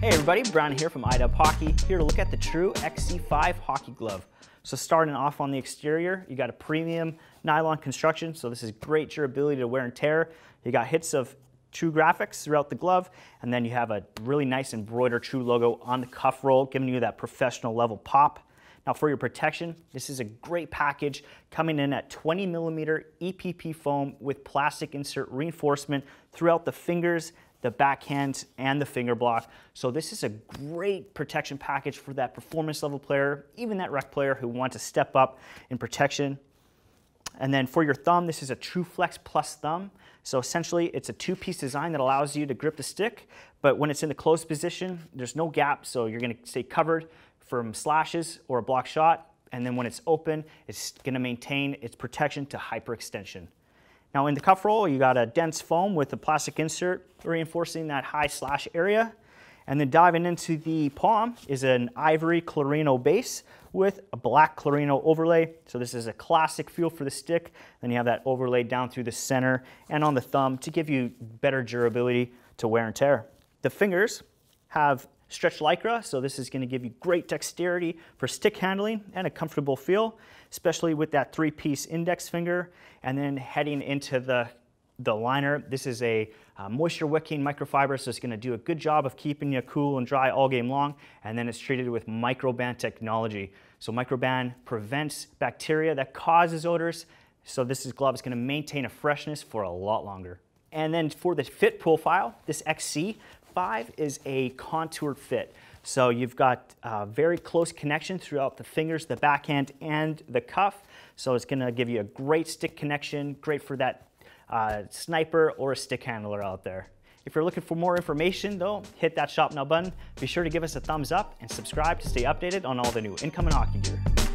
Hey everybody, Brown here from iDub Hockey, here to look at the True XC5 Hockey Glove. So starting off on the exterior, you got a premium nylon construction, so this is great durability to wear and tear. You got hits of True graphics throughout the glove, and then you have a really nice embroidered True logo on the cuff roll, giving you that professional level pop. Now for your protection, this is a great package coming in at 20 millimeter EPP foam with plastic insert reinforcement throughout the fingers, the backhand and the finger block. So this is a great protection package for that performance level player, even that rec player who wants to step up in protection. And then for your thumb, this is a True Flex Plus thumb. So essentially it's a two-piece design that allows you to grip the stick, but when it's in the closed position, there's no gap, so you're gonna stay covered from slashes or a block shot. And then when it's open, it's gonna maintain its protection to hyperextension. Now in the cuff roll, you got a dense foam with a plastic insert reinforcing that high slash area. And then diving into the palm is an ivory Clarino base with a black Clarino overlay. So this is a classic feel for the stick. Then you have that overlay down through the center and on the thumb to give you better durability to wear and tear. The fingers have stretch Lycra, so this is gonna give you great dexterity for stick handling and a comfortable feel, especially with that three-piece index finger. And then heading into the, the liner, this is a uh, moisture wicking microfiber, so it's gonna do a good job of keeping you cool and dry all game long. And then it's treated with microban technology. So microban prevents bacteria that causes odors, so this is glove is gonna maintain a freshness for a lot longer. And then for the fit profile, this XC Five is a contoured fit. So you've got a uh, very close connection throughout the fingers, the backhand, and the cuff. So it's gonna give you a great stick connection, great for that uh, sniper or a stick handler out there. If you're looking for more information though, hit that shop now button. Be sure to give us a thumbs up and subscribe to stay updated on all the new incoming hockey gear.